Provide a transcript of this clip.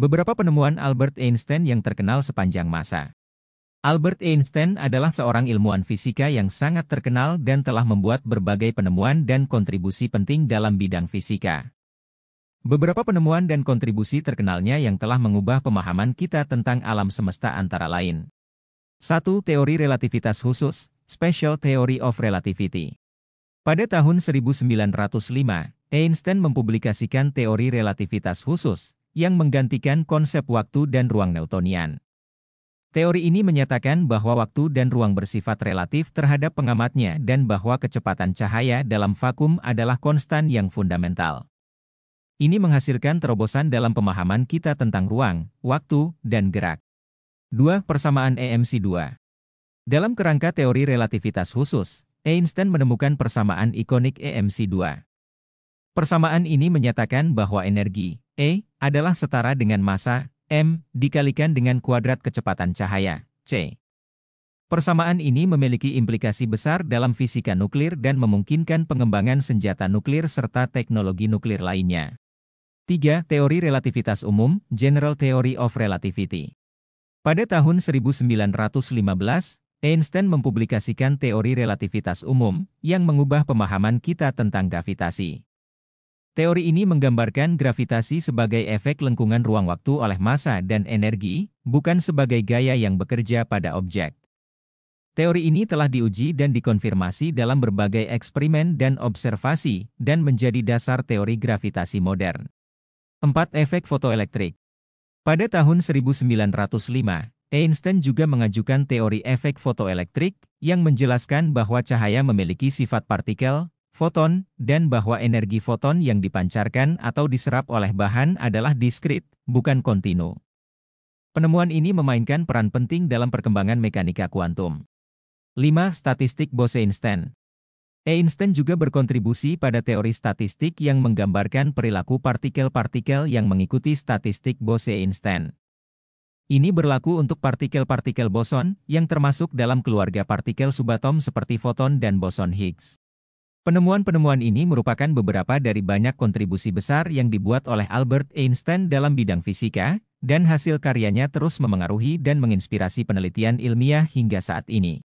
Beberapa penemuan Albert Einstein yang terkenal sepanjang masa. Albert Einstein adalah seorang ilmuwan fisika yang sangat terkenal dan telah membuat berbagai penemuan dan kontribusi penting dalam bidang fisika. Beberapa penemuan dan kontribusi terkenalnya yang telah mengubah pemahaman kita tentang alam semesta antara lain. 1. Teori relativitas khusus, Special Theory of Relativity. Pada tahun 1905, Einstein mempublikasikan teori relativitas khusus, yang menggantikan konsep waktu dan ruang Newtonian. Teori ini menyatakan bahwa waktu dan ruang bersifat relatif terhadap pengamatnya dan bahwa kecepatan cahaya dalam vakum adalah konstan yang fundamental. Ini menghasilkan terobosan dalam pemahaman kita tentang ruang, waktu, dan gerak. 2. Persamaan EMC 2 Dalam kerangka teori relativitas khusus, Einstein menemukan persamaan ikonik EMC2. Persamaan ini menyatakan bahwa energi E adalah setara dengan massa M dikalikan dengan kuadrat kecepatan cahaya C. Persamaan ini memiliki implikasi besar dalam fisika nuklir dan memungkinkan pengembangan senjata nuklir serta teknologi nuklir lainnya. 3. Teori relativitas umum, General Theory of Relativity. Pada tahun 1915, Einstein mempublikasikan teori relativitas umum yang mengubah pemahaman kita tentang gravitasi. Teori ini menggambarkan gravitasi sebagai efek lengkungan ruang waktu oleh massa dan energi, bukan sebagai gaya yang bekerja pada objek. Teori ini telah diuji dan dikonfirmasi dalam berbagai eksperimen dan observasi, dan menjadi dasar teori gravitasi modern. 4. Efek fotoelektrik Pada tahun 1905, Einstein juga mengajukan teori efek fotoelektrik, yang menjelaskan bahwa cahaya memiliki sifat partikel, foton, dan bahwa energi foton yang dipancarkan atau diserap oleh bahan adalah diskrit, bukan kontinu. Penemuan ini memainkan peran penting dalam perkembangan mekanika kuantum. 5. Statistik Bose-Einstein Einstein juga berkontribusi pada teori statistik yang menggambarkan perilaku partikel-partikel yang mengikuti statistik Bose-Einstein. Ini berlaku untuk partikel-partikel boson, yang termasuk dalam keluarga partikel subatom seperti foton dan boson Higgs. Penemuan-penemuan ini merupakan beberapa dari banyak kontribusi besar yang dibuat oleh Albert Einstein dalam bidang fisika, dan hasil karyanya terus memengaruhi dan menginspirasi penelitian ilmiah hingga saat ini.